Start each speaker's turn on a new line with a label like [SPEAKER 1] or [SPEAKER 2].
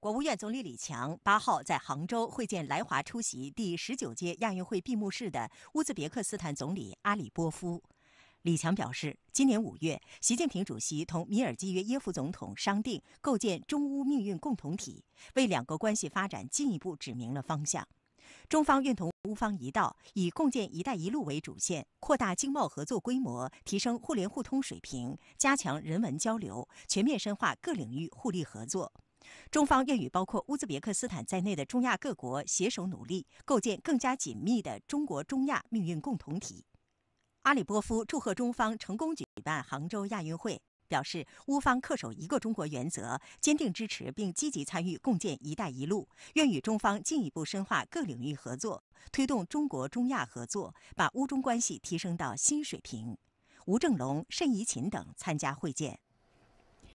[SPEAKER 1] 国务院总理李强八号在杭州会见来华出席第十九届亚运会闭幕式的乌兹别克斯坦总理阿里波夫。李强表示，今年五月，习近平主席同米尔基约耶夫总统商定构建中乌命运共同体，为两国关系发展进一步指明了方向。中方愿同乌方一道，以共建“一带一路”为主线，扩大经贸合作规模，提升互联互通水平，加强人文交流，全面深化各领域互利合作。中方愿与包括乌兹别克斯坦在内的中亚各国携手努力，构建更加紧密的中国中亚命运共同体。阿里波夫祝贺中方成功举办杭州亚运会，表示乌方恪守一个中国原则，坚定支持并积极参与共建“一带一路”，愿与中方进一步深化各领域合作，推动中国中亚合作，把乌中关系提升到新水平。吴正龙、申怡勤等参加会见。